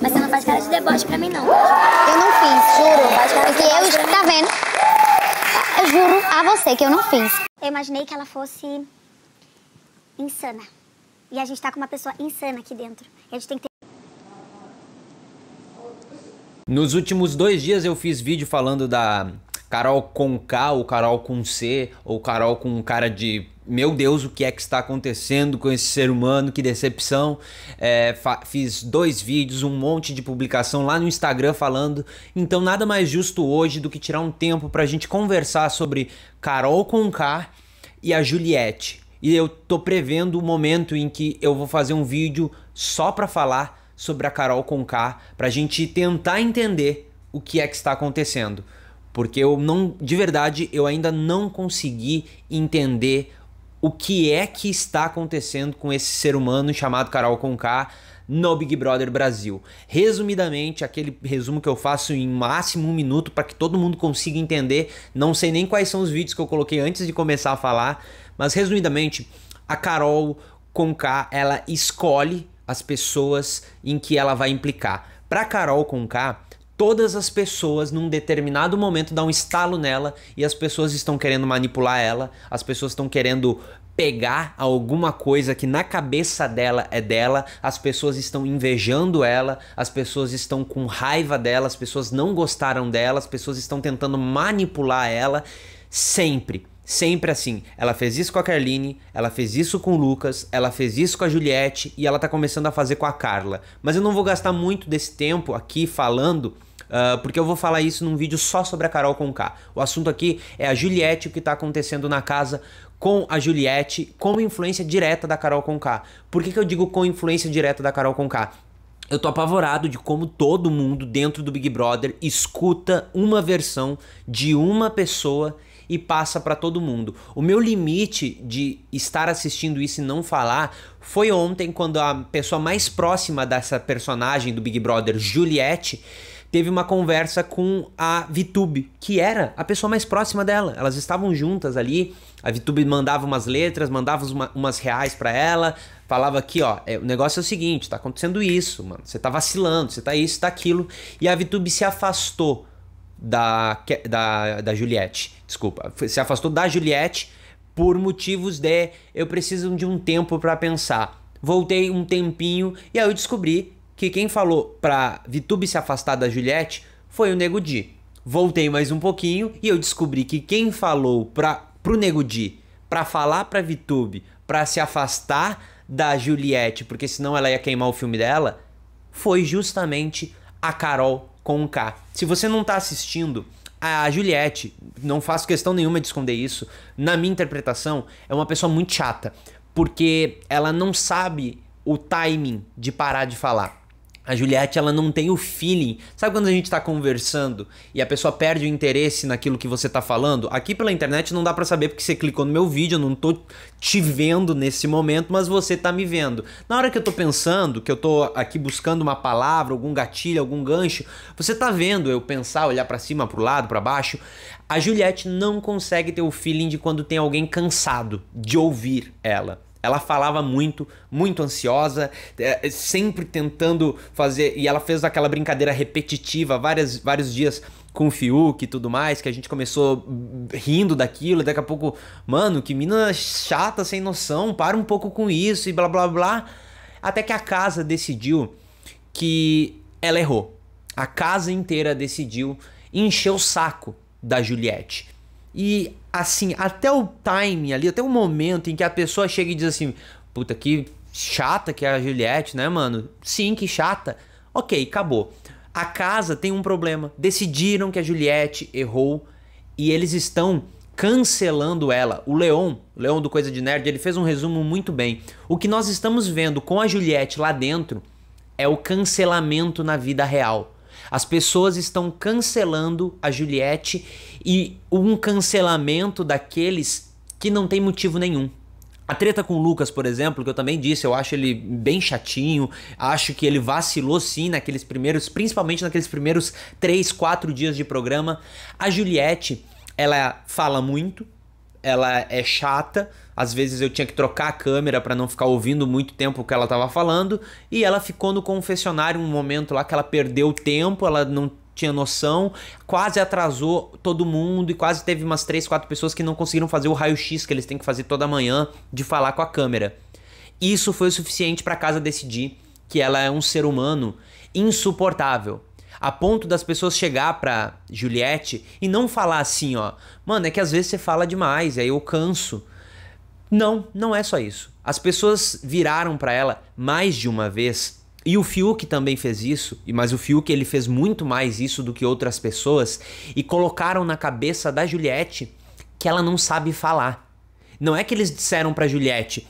Mas você não faz cara de deboche pra mim, não. Tá? Eu não fiz, juro. Porque eu, tá vendo? Eu juro a você que eu não fiz. Eu imaginei que ela fosse insana. E a gente tá com uma pessoa insana aqui dentro. E a gente tem que ter... Nos últimos dois dias eu fiz vídeo falando da Carol com K, ou Carol com C, ou Carol com cara de meu Deus, o que é que está acontecendo com esse ser humano? Que decepção! É, fiz dois vídeos, um monte de publicação lá no Instagram falando. Então, nada mais justo hoje do que tirar um tempo para a gente conversar sobre Carol Conká e a Juliette. E eu tô prevendo o momento em que eu vou fazer um vídeo só para falar sobre a Carol Conká, para a gente tentar entender o que é que está acontecendo. Porque eu não, de verdade, eu ainda não consegui entender o que é que está acontecendo com esse ser humano chamado Carol Conká no Big Brother Brasil. Resumidamente, aquele resumo que eu faço em máximo um minuto para que todo mundo consiga entender. Não sei nem quais são os vídeos que eu coloquei antes de começar a falar, mas resumidamente, a Carol Conká ela escolhe as pessoas em que ela vai implicar. Para Carol Conká, todas as pessoas num determinado momento dá um estalo nela e as pessoas estão querendo manipular ela, as pessoas estão querendo pegar alguma coisa que na cabeça dela é dela, as pessoas estão invejando ela, as pessoas estão com raiva dela, as pessoas não gostaram dela, as pessoas estão tentando manipular ela sempre. Sempre assim. Ela fez isso com a Carline, ela fez isso com o Lucas, ela fez isso com a Juliette e ela tá começando a fazer com a Carla. Mas eu não vou gastar muito desse tempo aqui falando uh, porque eu vou falar isso num vídeo só sobre a Carol Conká. O assunto aqui é a Juliette, o que está acontecendo na casa com a Juliette, com influência direta da Carol Conká. Por que, que eu digo com influência direta da Carol Conká? Eu tô apavorado de como todo mundo dentro do Big Brother escuta uma versão de uma pessoa e passa para todo mundo. O meu limite de estar assistindo isso e não falar foi ontem quando a pessoa mais próxima dessa personagem do Big Brother, Juliette, teve uma conversa com a Vitube, que era a pessoa mais próxima dela. Elas estavam juntas ali. A Vitube mandava umas letras, mandava uma, umas reais para ela, falava aqui, ó, é, o negócio é o seguinte, tá acontecendo isso, mano. Você tá vacilando, você tá isso, tá aquilo. E a Vitube se afastou da, da, da Juliette. Desculpa, se afastou da Juliette por motivos de eu preciso de um tempo para pensar. Voltei um tempinho e aí eu descobri que quem falou pra Vitube se afastar da Juliette foi o Nego Di. Voltei mais um pouquinho e eu descobri que quem falou pra, pro Nego Di pra falar pra Vitube pra se afastar da Juliette, porque senão ela ia queimar o filme dela, foi justamente a Carol com um K. Se você não tá assistindo, a Juliette, não faço questão nenhuma de esconder isso, na minha interpretação, é uma pessoa muito chata, porque ela não sabe o timing de parar de falar. A Juliette, ela não tem o feeling. Sabe quando a gente tá conversando e a pessoa perde o interesse naquilo que você tá falando? Aqui pela internet não dá para saber porque você clicou no meu vídeo, eu não tô te vendo nesse momento, mas você tá me vendo. Na hora que eu tô pensando, que eu tô aqui buscando uma palavra, algum gatilho, algum gancho, você tá vendo eu pensar, olhar para cima, pro lado, para baixo. A Juliette não consegue ter o feeling de quando tem alguém cansado de ouvir ela. Ela falava muito, muito ansiosa, eh, sempre tentando fazer. E ela fez aquela brincadeira repetitiva várias, vários dias com o Fiuk e tudo mais, que a gente começou rindo daquilo, e daqui a pouco, mano, que mina chata, sem noção, para um pouco com isso e blá blá blá. Até que a casa decidiu que ela errou. A casa inteira decidiu encher o saco da Juliette. E assim, até o time ali, até o momento em que a pessoa chega e diz assim: puta, que chata que é a Juliette, né, mano? Sim, que chata. Ok, acabou. A casa tem um problema. Decidiram que a Juliette errou e eles estão cancelando ela. O Leon, o Leon do Coisa de Nerd, ele fez um resumo muito bem. O que nós estamos vendo com a Juliette lá dentro é o cancelamento na vida real. As pessoas estão cancelando a Juliette e um cancelamento daqueles que não tem motivo nenhum. A treta com o Lucas, por exemplo, que eu também disse, eu acho ele bem chatinho, acho que ele vacilou sim naqueles primeiros, principalmente naqueles primeiros 3, 4 dias de programa. A Juliette, ela fala muito, ela é chata. Às vezes eu tinha que trocar a câmera para não ficar ouvindo muito tempo o que ela estava falando. E ela ficou no confessionário um momento lá que ela perdeu tempo, ela não tinha noção, quase atrasou todo mundo e quase teve umas 3, 4 pessoas que não conseguiram fazer o raio-x que eles têm que fazer toda manhã de falar com a câmera. Isso foi o suficiente para casa decidir que ela é um ser humano insuportável. A ponto das pessoas chegar pra Juliette e não falar assim, ó. Mano, é que às vezes você fala demais, aí eu canso. Não, não é só isso. As pessoas viraram para ela mais de uma vez. E o Fiuk também fez isso, mas o Fiuk ele fez muito mais isso do que outras pessoas e colocaram na cabeça da Juliette que ela não sabe falar. Não é que eles disseram para Juliette,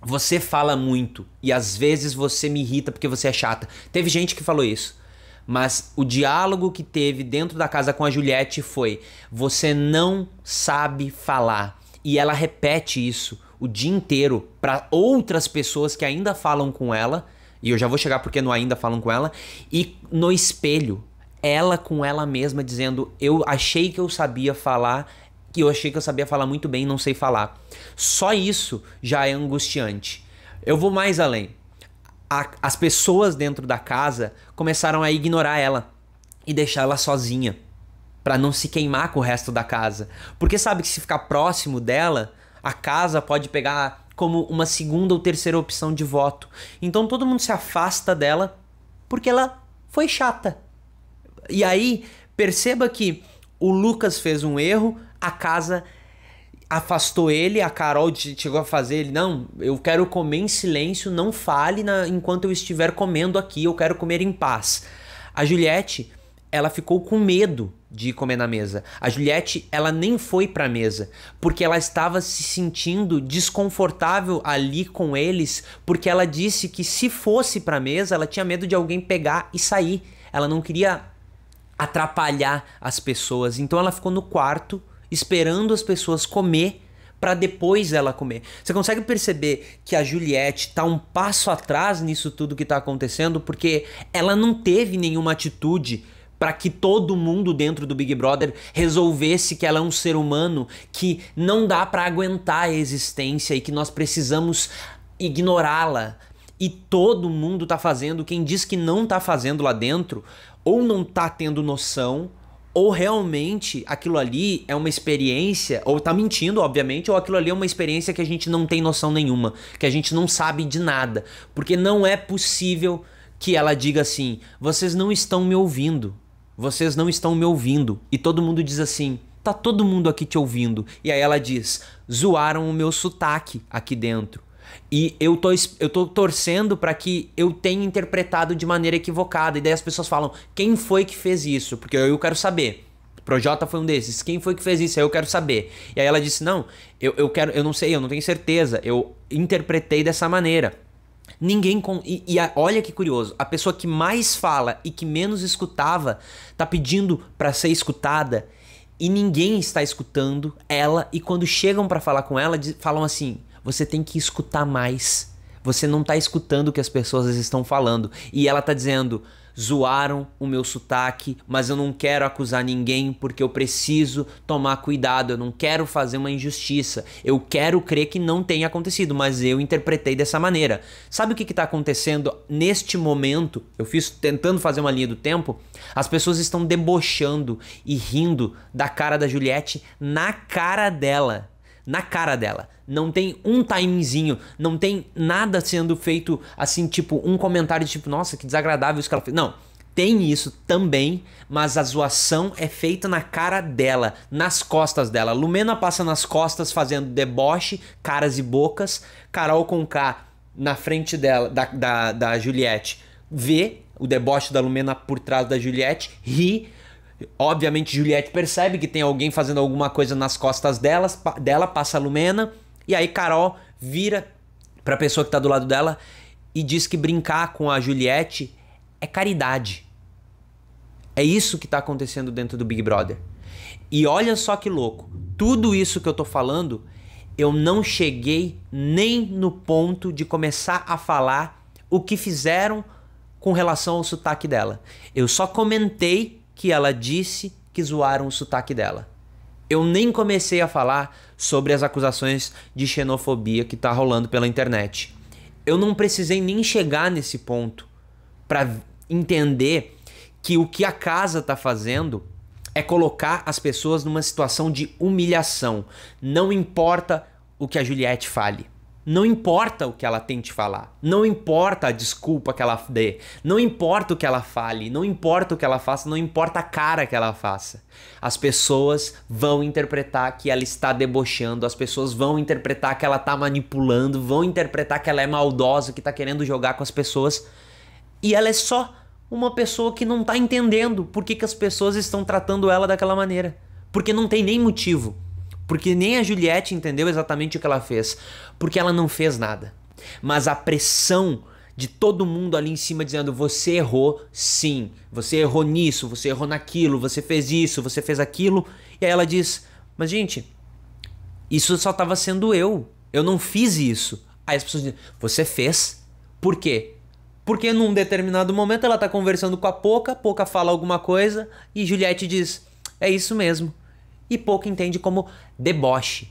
você fala muito e às vezes você me irrita porque você é chata. Teve gente que falou isso. Mas o diálogo que teve dentro da casa com a Juliette foi: você não sabe falar. E ela repete isso o dia inteiro para outras pessoas que ainda falam com ela. E eu já vou chegar porque não ainda falam com ela. E no espelho, ela com ela mesma dizendo: Eu achei que eu sabia falar, que eu achei que eu sabia falar muito bem, não sei falar. Só isso já é angustiante. Eu vou mais além a, as pessoas dentro da casa começaram a ignorar ela e deixar ela sozinha para não se queimar com o resto da casa. Porque sabe que se ficar próximo dela, a casa pode pegar como uma segunda ou terceira opção de voto. Então todo mundo se afasta dela porque ela foi chata. E aí, perceba que o Lucas fez um erro, a casa afastou ele, a Carol chegou a fazer ele, não, eu quero comer em silêncio, não fale na, enquanto eu estiver comendo aqui, eu quero comer em paz. A Juliette, ela ficou com medo de comer na mesa. A Juliette, ela nem foi pra mesa, porque ela estava se sentindo desconfortável ali com eles, porque ela disse que se fosse pra mesa, ela tinha medo de alguém pegar e sair. Ela não queria atrapalhar as pessoas. Então ela ficou no quarto esperando as pessoas comer para depois ela comer. Você consegue perceber que a Juliette tá um passo atrás nisso tudo que tá acontecendo porque ela não teve nenhuma atitude para que todo mundo dentro do Big Brother resolvesse que ela é um ser humano que não dá para aguentar a existência e que nós precisamos ignorá-la. E todo mundo tá fazendo, quem diz que não tá fazendo lá dentro, ou não tá tendo noção, ou realmente aquilo ali é uma experiência, ou tá mentindo, obviamente, ou aquilo ali é uma experiência que a gente não tem noção nenhuma, que a gente não sabe de nada, porque não é possível que ela diga assim: "Vocês não estão me ouvindo. Vocês não estão me ouvindo". E todo mundo diz assim: "Tá todo mundo aqui te ouvindo". E aí ela diz: "Zoaram o meu sotaque aqui dentro". E eu tô, eu tô torcendo para que eu tenha interpretado de maneira equivocada. E daí as pessoas falam: quem foi que fez isso? Porque eu, eu quero saber. Projota foi um desses. Quem foi que fez isso? Eu quero saber. E aí ela disse: Não, eu, eu quero, eu não sei, eu não tenho certeza. Eu interpretei dessa maneira. Ninguém com. E, e a, olha que curioso, a pessoa que mais fala e que menos escutava tá pedindo para ser escutada e ninguém está escutando ela. E quando chegam para falar com ela, falam assim: você tem que escutar mais. Você não tá escutando o que as pessoas estão falando. E ela tá dizendo: zoaram o meu sotaque, mas eu não quero acusar ninguém porque eu preciso tomar cuidado, eu não quero fazer uma injustiça. Eu quero crer que não tenha acontecido, mas eu interpretei dessa maneira. Sabe o que está acontecendo neste momento? Eu fiz tentando fazer uma linha do tempo. As pessoas estão debochando e rindo da cara da Juliette na cara dela na cara dela. Não tem um timezinho, não tem nada sendo feito assim, tipo, um comentário tipo, nossa, que desagradável isso que ela fez. Não. Tem isso também, mas a zoação é feita na cara dela, nas costas dela. Lumena passa nas costas fazendo deboche, caras e bocas. Carol com K na frente dela, da, da, da Juliette, vê o deboche da Lumena por trás da Juliette, ri. Obviamente, Juliette percebe que tem alguém fazendo alguma coisa nas costas delas, dela, passa a Lumena, e aí Carol vira pra pessoa que tá do lado dela e diz que brincar com a Juliette é caridade. É isso que tá acontecendo dentro do Big Brother. E olha só que louco, tudo isso que eu tô falando, eu não cheguei nem no ponto de começar a falar o que fizeram com relação ao sotaque dela. Eu só comentei que ela disse que zoaram o sotaque dela. Eu nem comecei a falar sobre as acusações de xenofobia que tá rolando pela internet. Eu não precisei nem chegar nesse ponto para entender que o que a casa tá fazendo é colocar as pessoas numa situação de humilhação. Não importa o que a Juliette fale. Não importa o que ela tente falar, não importa a desculpa que ela dê, não importa o que ela fale, não importa o que ela faça, não importa a cara que ela faça. As pessoas vão interpretar que ela está debochando, as pessoas vão interpretar que ela está manipulando, vão interpretar que ela é maldosa, que está querendo jogar com as pessoas. E ela é só uma pessoa que não está entendendo por que, que as pessoas estão tratando ela daquela maneira, porque não tem nem motivo. Porque nem a Juliette entendeu exatamente o que ela fez. Porque ela não fez nada. Mas a pressão de todo mundo ali em cima dizendo: você errou sim, você errou nisso, você errou naquilo, você fez isso, você fez aquilo. E aí ela diz: mas gente, isso só estava sendo eu, eu não fiz isso. Aí as pessoas dizem: você fez? Por quê? Porque num determinado momento ela está conversando com a Poca, Poca fala alguma coisa e Juliette diz: é isso mesmo e pouco entende como deboche.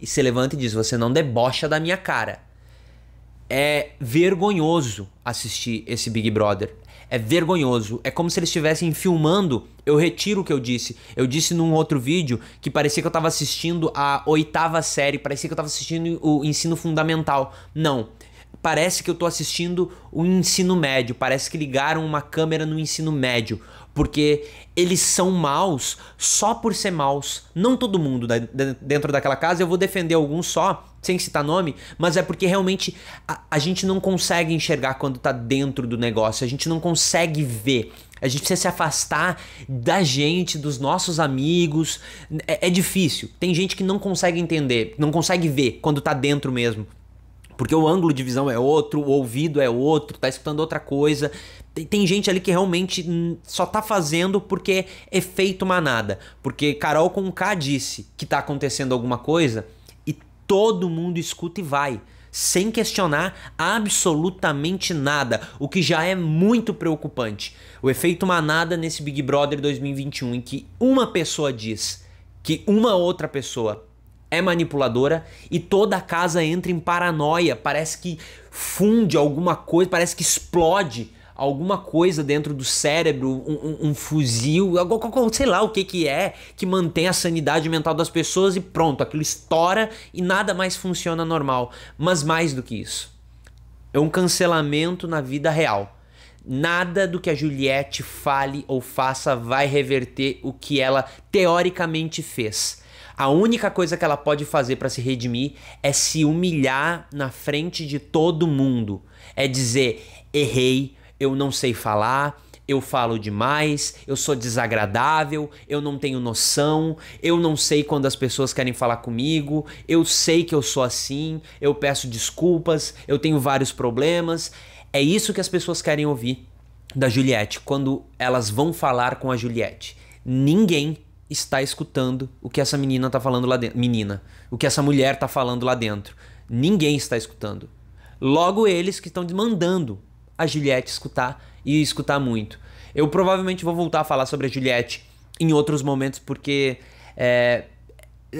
E se levanta e diz: Você não debocha da minha cara. É vergonhoso assistir esse Big Brother. É vergonhoso. É como se eles estivessem filmando. Eu retiro o que eu disse. Eu disse num outro vídeo que parecia que eu estava assistindo a oitava série, parecia que eu estava assistindo o ensino fundamental. Não. Parece que eu estou assistindo o ensino médio. Parece que ligaram uma câmera no ensino médio. Porque eles são maus só por ser maus. Não todo mundo dentro daquela casa, eu vou defender alguns só, sem citar nome, mas é porque realmente a, a gente não consegue enxergar quando tá dentro do negócio, a gente não consegue ver. A gente precisa se afastar da gente, dos nossos amigos. É, é difícil. Tem gente que não consegue entender, não consegue ver quando tá dentro mesmo. Porque o ângulo de visão é outro, o ouvido é outro, tá escutando outra coisa. Tem, tem gente ali que realmente hum, só tá fazendo porque é efeito manada. Porque Carol com K disse que tá acontecendo alguma coisa e todo mundo escuta e vai sem questionar absolutamente nada, o que já é muito preocupante. O efeito manada nesse Big Brother 2021, em que uma pessoa diz que uma outra pessoa é manipuladora e toda a casa entra em paranoia, parece que funde alguma coisa, parece que explode alguma coisa dentro do cérebro, um, um, um fuzil, sei lá o que que é, que mantém a sanidade mental das pessoas e pronto, aquilo estoura e nada mais funciona normal. Mas mais do que isso, é um cancelamento na vida real. Nada do que a Juliette fale ou faça vai reverter o que ela teoricamente fez a única coisa que ela pode fazer para se redimir é se humilhar na frente de todo mundo. É dizer: errei, eu não sei falar, eu falo demais, eu sou desagradável, eu não tenho noção, eu não sei quando as pessoas querem falar comigo, eu sei que eu sou assim, eu peço desculpas, eu tenho vários problemas. É isso que as pessoas querem ouvir da Juliette quando elas vão falar com a Juliette. Ninguém está escutando o que essa menina está falando lá dentro. Menina, o que essa mulher está falando lá dentro. Ninguém está escutando. Logo eles que estão demandando a Juliette escutar e escutar muito. Eu provavelmente vou voltar a falar sobre a Juliette em outros momentos, porque, é,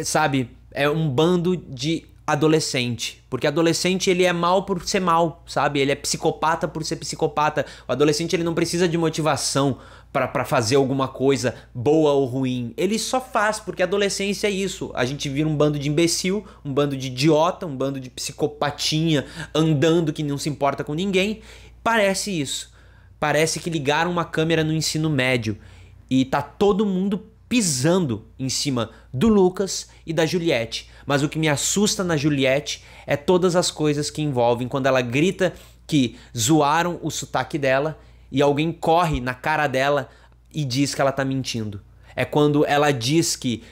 sabe, é um bando de adolescente. Porque adolescente ele é mal por ser mal, sabe? Ele é psicopata por ser psicopata. O adolescente ele não precisa de motivação para fazer alguma coisa boa ou ruim. Ele só faz, porque adolescência é isso. A gente vira um bando de imbecil, um bando de idiota, um bando de psicopatinha andando que não se importa com ninguém. Parece isso. Parece que ligaram uma câmera no ensino médio e tá todo mundo pisando em cima do Lucas e da Juliette. Mas o que me assusta na Juliette é todas as coisas que envolvem quando ela grita que zoaram o sotaque dela e alguém corre na cara dela e diz que ela tá mentindo. É quando ela diz que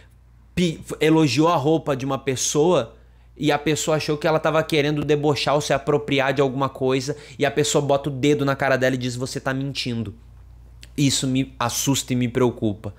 elogiou a roupa de uma pessoa e a pessoa achou que ela estava querendo debochar ou se apropriar de alguma coisa e a pessoa bota o dedo na cara dela e diz você está mentindo. Isso me assusta e me preocupa.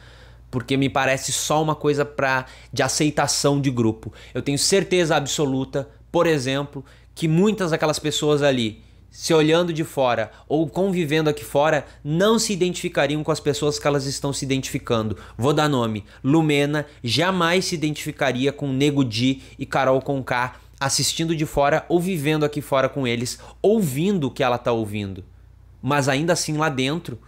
Porque me parece só uma coisa para de aceitação de grupo. Eu tenho certeza absoluta, por exemplo, que muitas daquelas pessoas ali se olhando de fora ou convivendo aqui fora, não se identificariam com as pessoas que elas estão se identificando. Vou dar nome: Lumena jamais se identificaria com Nego Di e Carol Conká assistindo de fora ou vivendo aqui fora com eles, ouvindo o que ela tá ouvindo. Mas ainda assim lá dentro,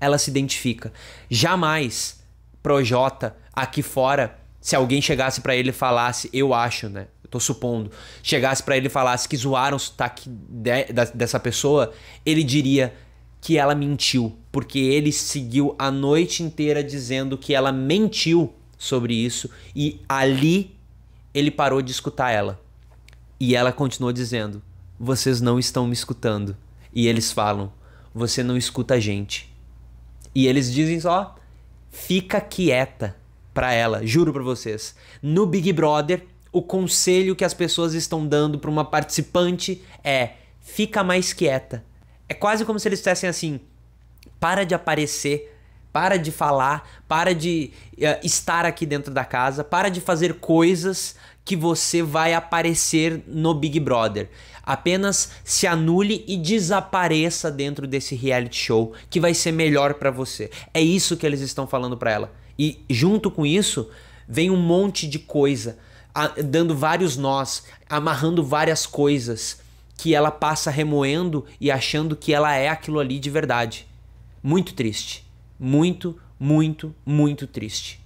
ela se identifica. Jamais Projota aqui fora, se alguém chegasse para ele e falasse, eu acho, né? tô supondo, chegasse para ele e falasse que zoaram o sotaque de, da, dessa pessoa, ele diria que ela mentiu, porque ele seguiu a noite inteira dizendo que ela mentiu sobre isso e ali ele parou de escutar ela. E ela continuou dizendo: "Vocês não estão me escutando". E eles falam: "Você não escuta a gente". E eles dizem só: "Fica quieta" para ela, juro para vocês. No Big Brother, o conselho que as pessoas estão dando para uma participante é: fica mais quieta. É quase como se eles dissessem assim: para de aparecer, para de falar, para de uh, estar aqui dentro da casa, para de fazer coisas que você vai aparecer no Big Brother. Apenas se anule e desapareça dentro desse reality show que vai ser melhor para você. É isso que eles estão falando para ela. E junto com isso, vem um monte de coisa dando vários nós, amarrando várias coisas que ela passa remoendo e achando que ela é aquilo ali de verdade. Muito triste. Muito, muito, muito triste.